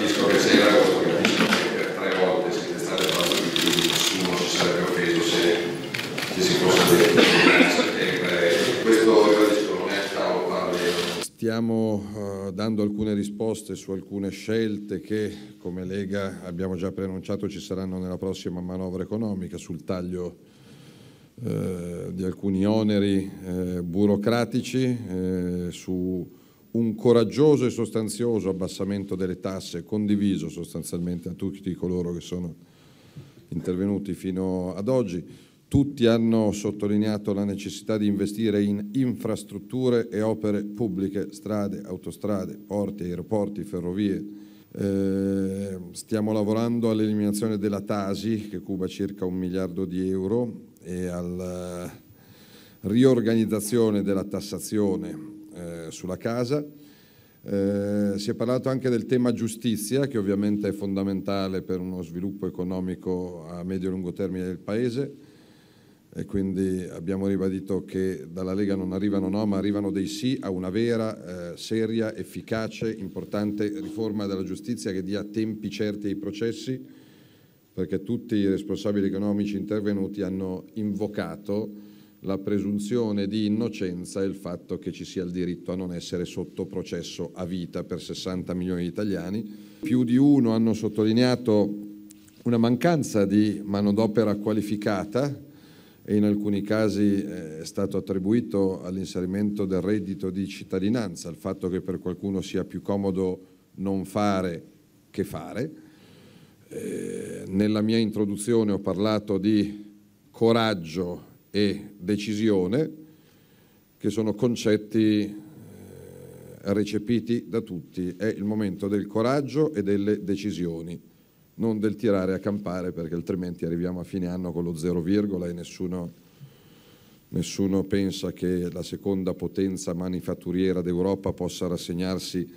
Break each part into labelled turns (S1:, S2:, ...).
S1: capisco che sei agosto, capisco che per tre volte siete stati fatto di più, nessuno si sarebbe offeso se, se si fosse detto Stiamo uh, dando alcune risposte su alcune scelte che come Lega abbiamo già preannunciato ci saranno nella prossima manovra economica sul taglio eh, di alcuni oneri eh, burocratici, eh, su un coraggioso e sostanzioso abbassamento delle tasse condiviso sostanzialmente a tutti coloro che sono intervenuti fino ad oggi. Tutti hanno sottolineato la necessità di investire in infrastrutture e opere pubbliche, strade, autostrade, porti, aeroporti, ferrovie. Eh, stiamo lavorando all'eliminazione della Tasi che cuba circa un miliardo di euro e alla riorganizzazione della tassazione sulla casa. Eh, si è parlato anche del tema giustizia, che ovviamente è fondamentale per uno sviluppo economico a medio e lungo termine del Paese e quindi abbiamo ribadito che dalla Lega non arrivano no, ma arrivano dei sì a una vera, eh, seria, efficace, importante riforma della giustizia che dia tempi certi ai processi, perché tutti i responsabili economici intervenuti hanno invocato la presunzione di innocenza e il fatto che ci sia il diritto a non essere sotto processo a vita per 60 milioni di italiani. Più di uno hanno sottolineato una mancanza di manodopera qualificata e in alcuni casi eh, è stato attribuito all'inserimento del reddito di cittadinanza, il fatto che per qualcuno sia più comodo non fare che fare. Eh, nella mia introduzione ho parlato di coraggio e decisione, che sono concetti eh, recepiti da tutti. È il momento del coraggio e delle decisioni, non del tirare a campare perché altrimenti arriviamo a fine anno con lo zero virgola e nessuno, nessuno pensa che la seconda potenza manifatturiera d'Europa possa rassegnarsi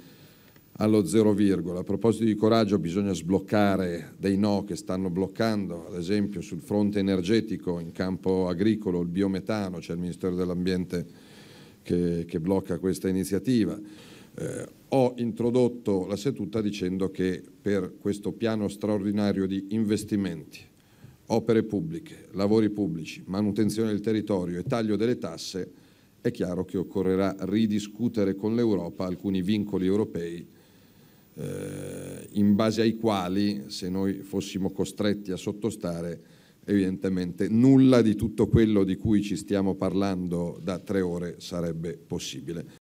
S1: allo zero virgola. A proposito di coraggio bisogna sbloccare dei no che stanno bloccando, ad esempio sul fronte energetico, in campo agricolo, il biometano, c'è il Ministero dell'Ambiente che, che blocca questa iniziativa. Eh, ho introdotto la seduta dicendo che per questo piano straordinario di investimenti, opere pubbliche, lavori pubblici, manutenzione del territorio e taglio delle tasse, è chiaro che occorrerà ridiscutere con l'Europa alcuni vincoli europei eh, in base ai quali, se noi fossimo costretti a sottostare, evidentemente nulla di tutto quello di cui ci stiamo parlando da tre ore sarebbe possibile.